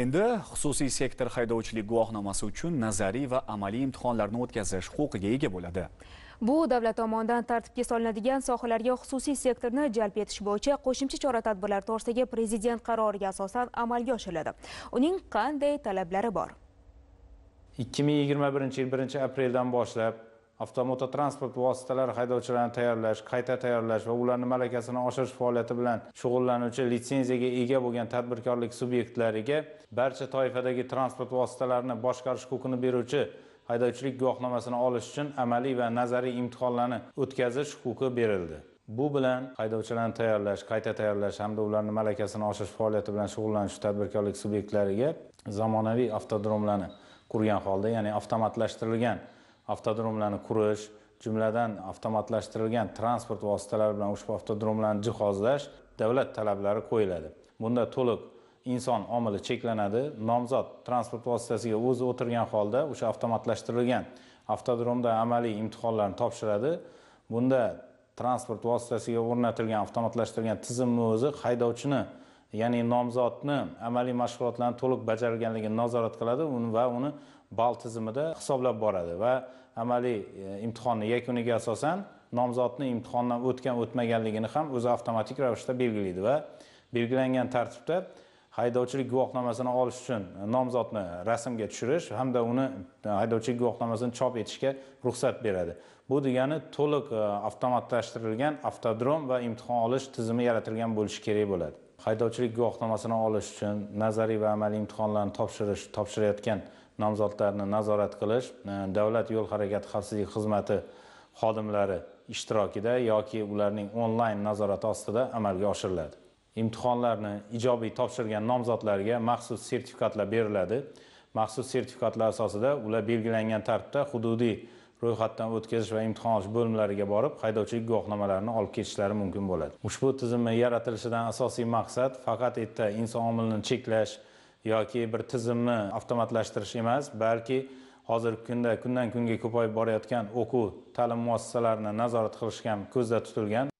endi xususiy sektor haydovchilik guvohnomasi uchun nazariy va amaliy imtihonlarni o'tkazish huquqiga ega bo'ladi bu davlat tomonidan tartibga solinadigan sohalarga xususiy sektorni jalb etish bo'yicha qo'shimcha chora tadbirlar to'g'risidagi prezident qaroriga asosan amalga oshiriladi uning qanday talablari bor 2021 yil 1 apreldan boshlab avtomototransport vositalari haydovchilarini tayyorlash qayta tayyorlash va ularni malakasini oshirish faoliyati bilan shug'ullanuvchi litsenziyaga ega bo'lgan tadbirkorlik subyektlariga barcha toifadagi transport vositalarini boshqarish huquqini beruvchi haydovchilik guvohnomasini olish uchun amaliy va nazariy imtihonlarni o'tkazish huquqi berildi bu bilan haydovchilarni tayyorlash qayta tayyorlash hamda ularni malakasini oshirish faoliyati bilan shug'ullanish tadbirkorlik subyektlariga zamonaviy avtodromlarni qurgan holda ya'ni avtomatlashtirilgan avtodromlarni qurish jumladan avtomatlashtirilgan transport vositalari bilan ushbu avtodromlarni jihozlash davlat talablari qo'yiladi bunda to'liq inson omili cheklanadi nomzod transport vositasiga o'zi o'tirgan holda o'sha avtomatlashtirilgan avtodromda amaliy imtihonlarni topshiradi bunda transport vositasiga o'rnatilgan avtomatlashtirilgan tizimni o'zi haydovchini ya'ni nomzodni amaliy mashg'ulotlarni to'liq bajarganligini nazorat qiladi va uni ball tizimida hisoblab boradi va amaliy e, imtihonni yakuniga asosan nomzodni imtihondan o'tgan o'tmaganligini ham o'zi avtomatik ravishda belgilaydi va belgilangan tartibda haydovchilik guvohnomasini olish uchun nomzodni rasmga tushirish hamda uni e, haydovchilik guvohnomasini chop etishga ruxsat beradi bu degani to'liq e, avtomatlashtirilgan avtodrom va imtihon olish tizimi yaratilgan bo'lishi kerak bo'ladi haydovchilik guvohnomasini olish uchun nazariy va amaliy imtihonlarni topshirish topshirayotgan nomzodlarni nazorat qilish e, davlat yo'l harakati xavfsizlik xizmati xodimlari ishtirokida yoki ularning onlayn nazorati ostida amalga oshiriladi imtihonlarni ijobiy topshirgan nomzodlarga maxsus sertifikatlar beriladi maxsus sertifikatlar asosida ular belgilangan tartibda hududiy ro'yxatdan o'tkazish va imtihon olish bo'limlariga borib haydovchilik guvohnomalarini olib ketishlari mumkin bo'ladi ushbu tizimni yaratilishidan asosiy maqsad faqat bitta inson omilini cheklash yoki bir tizimni avtomatlashtirish emas balki hozirgi kunda kundan kunga ko'payib borayotgan o'quv ta'lim muassasalarini nazorat qilish ham ko'zda tutilgan